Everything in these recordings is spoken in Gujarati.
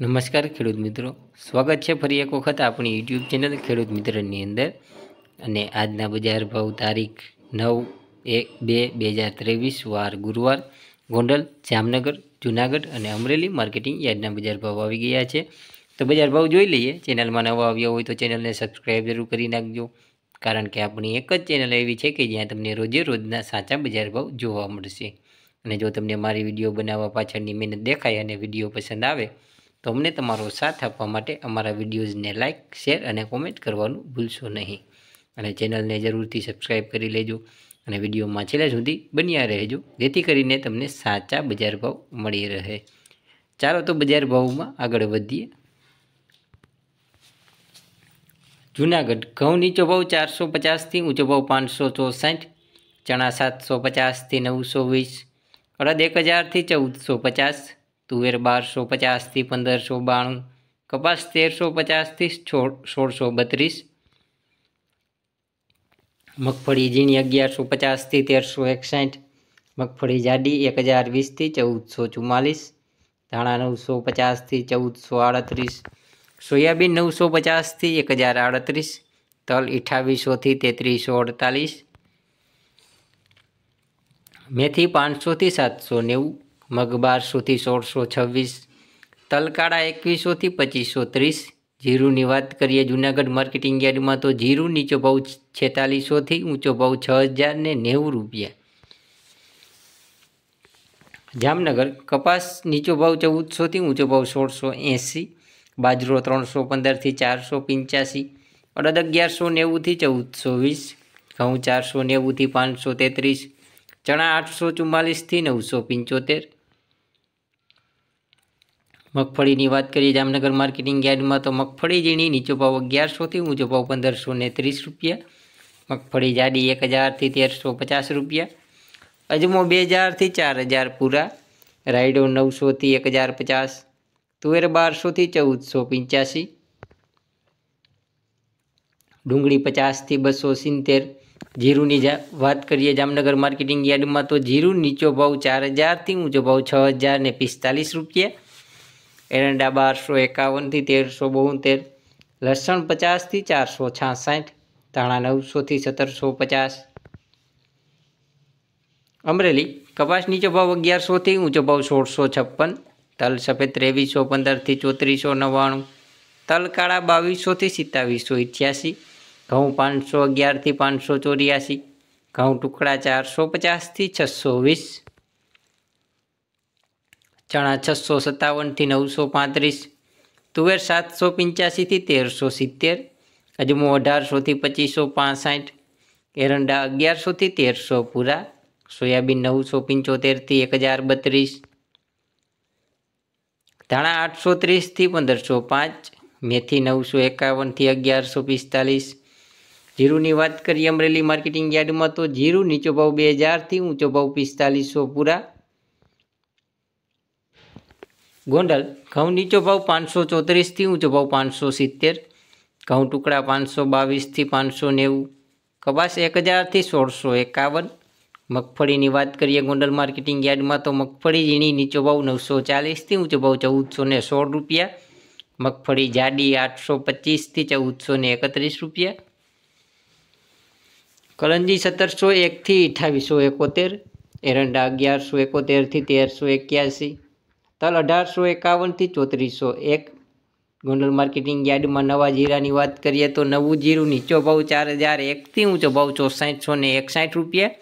નમસ્કાર ખેડૂત મિત્રો સ્વાગત છે ફરી એક વખત આપણી યુટ્યુબ ચેનલ ખેડૂત મિત્રની અંદર અને આજના બજાર ભાવ તારીખ નવ એક બે બે હજાર ત્રેવીસ વાર ગુરુવાર ગોંડલ જામનગર જૂનાગઢ અને અમરેલી માર્કેટિંગ યાર્ડના બજાર ભાવ આવી ગયા છે તો બજાર ભાવ જોઈ લઈએ ચેનલમાં નવા આવ્યા હોય તો ચેનલને સબસ્ક્રાઈબ જરૂર કરી નાખજો કારણ કે આપણી એક જ ચેનલ એવી છે કે જ્યાં તમને રોજે રોજના સાચા બજાર ભાવ જોવા મળશે અને જો તમને મારી વિડીયો બનાવવા પાછળની મહેનત દેખાય અને વિડીયો પસંદ આવે તો અમને તમારો સાથ આપવા માટે અમારા વિડીયોઝને લાઇક શેર અને કોમેન્ટ કરવાનું ભૂલશો નહીં અને ચેનલને જરૂરથી સબસ્ક્રાઈબ કરી લેજો અને વિડીયોમાં છેલ્લા સુધી બન્યા રહેજો જેથી કરીને તમને સાચા બજાર ભાવ મળી રહે ચાલો તો બજાર ભાવમાં આગળ વધીએ જૂનાગઢ ઘઉં નીચો ભાવ ચારસો પચાસથી ઊંચો ભાવ પાંચસો ચોસઠ ચણા સાતસો પચાસથી નવસો વીસ અડદ એક હજારથી ચૌદસો પચાસ તુવેર બારસો પચાસથી પંદરસો બાણું કપાસ તેરસો પચાસથી સોળસો બત્રીસ મગફળી ઝીણી અગિયારસો પચાસથી તેરસો એકસઠ મગફળી જાડી એક હજાર વીસથી ચૌદસો ચુમ્માલીસ ધાણા નવસો પચાસથી ચૌદસો આડત્રીસ સોયાબીન નવસો પચાસથી એક હજાર આડત્રીસ તલ અઠાવીસોથી તેત્રીસો અડતાલીસ મેથી પાંચસોથી સાતસો નેવું મગ બારસોથી સોળસો છવ્વીસ તલકાળા એકવીસોથી પચીસો ત્રીસ જીરુની વાત કરીએ જુનાગઢ માર્કેટિંગ યાર્ડમાં તો જીરુ નીચો ભાવ છેતાલીસોથી ઊંચો ભાવ છ હજાર ને નેવું રૂપિયા જામનગર કપાસ નીચો ભાવ ચૌદસોથી ઊંચો ભાવ સોળસો એંસી બાજરો ત્રણસો પંદરથી ચારસો પંચ્યાસી અડદ અગિયારસો નેવુંથી ચૌદસો વીસ ઘઉં ચારસો નેવુંથી પાંચસો તેત્રીસ ચણા આઠસો ચુમ્માલીસથી નવસો પંચોતેર મગફળીની વાત કરીએ જામનગર માર્કેટિંગ યાર્ડમાં તો મગફળી ઝીણી નીચો ભાવ અગિયારસોથી ઊંચો ભાવ પંદરસો ને ત્રીસ રૂપિયા મગફળી જાડી એક હજારથી તેરસો પચાસ રૂપિયા અજમો બે હજારથી ચાર હજાર પૂરા રાયડો નવસોથી એક હજાર પચાસ તુવેર બારસોથી ચૌદસો પંચ્યાસી ડુંગળી પચાસથી બસો સિત્તેર જીરુની વાત કરીએ જામનગર માર્કેટિંગ યાર્ડમાં તો જીરુ નીચો ભાવ ચાર હજારથી ઊંચો ભાવ છ હજાર ને પિસ્તાલીસ રૂપિયા એરંડા બારસો એકાવનથી તેરસો બોતેર લસણ પચાસથી ચારસો છાસઠ ધાણા નવસોથી સત્તરસો પચાસ અમરેલી કપાસ નીચો ભાવ અગિયારસોથી ઊંચો ભાવ સોળસો છપ્પન તલ સફેદ ત્રેવીસો પંદરથી ચોત્રીસો નવ્વાણું તલ કાળા બાવીસોથી સિત્તાવીસો અઠ્યાસી ઘઉં પાંચસો અગિયારથી પાંચસો ચોર્યાસી ઘઉં ટુકડા ચારસો પચાસથી છસો વીસ ચણા છસો સત્તાવનથી નવસો પાંત્રીસ તુવેર સાતસો પંચ્યાસીથી તેરસો સિત્તેર અજમો અઢારસોથી પચીસો પાસઠ એરંડા અગિયારસોથી તેરસો પૂરા સોયાબીન નવસો પંચોતેરથી એક હજાર બત્રીસ ધાણા આઠસો ત્રીસથી પંદરસો પાંચ મેથી નવસો એકાવનથી અગિયારસો પિસ્તાલીસ જીરુની વાત કરીએ અમરેલી માર્કેટિંગ યાર્ડમાં તો જીરું નીચો ભાવ બે હજારથી ઊંચો ભાવ પિસ્તાલીસો પૂરા ગોંડલ ઘઉં નીચો ભાવ પાંચસો ચોત્રીસથી ઊંચો ભાવ પાંચસો સિત્તેર ઘઉં ટુકડા પાંચસો બાવીસથી પાંચસો નેવું કપાસ એક હજારથી સોળસો એકાવન મગફળીની વાત કરીએ ગોંડલ માર્કેટિંગ યાર્ડમાં તો મગફળી ઝીણી નીચો ભાવ નવસો ચાલીસથી ઊંચો ભાવ ચૌદસો ને સોળ રૂપિયા મગફળી જાડી આઠસો પચીસથી ચૌદસો ને એકત્રીસ રૂપિયા કલંજી સત્તરસો એકથી અઠાવીસો એકોતેર એરંડા અગિયારસો એકોતેરથી તેરસો એક્યાસી તલ અઢારસો એકાવનથી ચોત્રીસો એક ગોંડલ માર્કેટિંગ યાર્ડમાં નવા જીરાની વાત કરીએ તો નવું જીરું નીચો ભાવ ચાર હજાર એકથી ઊંચો ભાવ ચોસાઠસો ને એકસાઠ રૂપિયા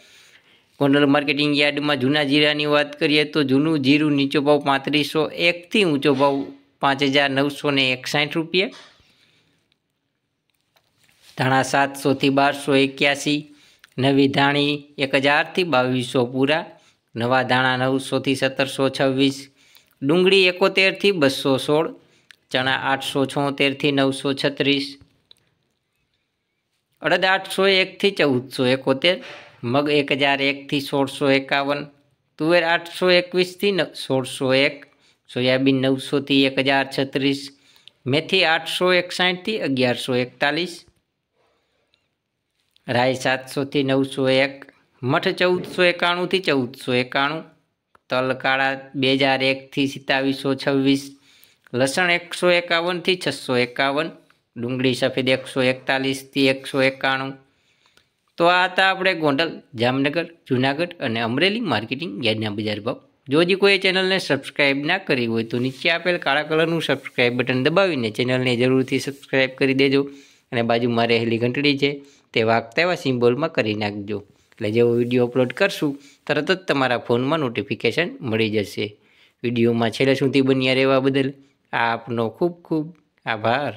ગોંડલ માર્કેટિંગ યાર્ડમાં જૂના જીરાની વાત કરીએ તો જૂનું જીરું નીચો ભાવ પાંત્રીસો એકથી ઊંચો ભાવ પાંચ હજાર નવસો ને એકસાઠ રૂપિયા ધાણા સાતસોથી બારસો એક્યાસી નવી ધાણી એક હજારથી બાવીસો પૂરા નવા ધાણા નવસોથી સત્તરસો છવ્વીસ ડુંગળી એકોતેરથી બસો સોળ ચણા આઠસો છોતેરથી નવસો છત્રીસ અડદ આઠસો એકથી ચૌદસો એકોતેર મગ એક હજાર એકથી સોળસો એકાવન તુવેર આઠસો એકવીસથી સોળસો એક સોયાબીન નવસોથી એક હજાર છત્રીસ મેથી આઠસો એકસાઠથી અગિયારસો એકતાલીસ રાય સાતસોથી નવસો એક મઠ ચૌદસો એકાણુંથી ચૌદસો એકાણું તલકાળા બે હજાર એકથી સિત્તાવીસો છવ્વીસ લસણ એકસો એકાવનથી છસો એકાવન ડુંગળી સફેદ એકસો એકતાલીસથી એકસો એકાણું તો આ હતા આપણે ગોંડલ જામનગર જુનાગઢ અને અમરેલી માર્કેટિંગ યાર્ડના બજાર ભાવ જો હજી કોઈ ચેનલને સબસ્ક્રાઇબ ના કરી હોય તો નીચે આપેલ કાળા કલરનું સબસ્ક્રાઈબ બટન દબાવીને ચેનલને જરૂરથી સબસ્ક્રાઈબ કરી દેજો અને બાજુમાં રહેલી ઘંટડી છે તે વાગતા એવા સિમ્બોલમાં કરી નાખજો એટલે જેવો વિડીયો અપલોડ કરશું તરત જ તમારા ફોનમાં નોટિફિકેશન મળી જશે વિડીયોમાં છેલ્લે સુધી બન્યા રહેવા બદલ આપનો ખૂબ ખૂબ આભાર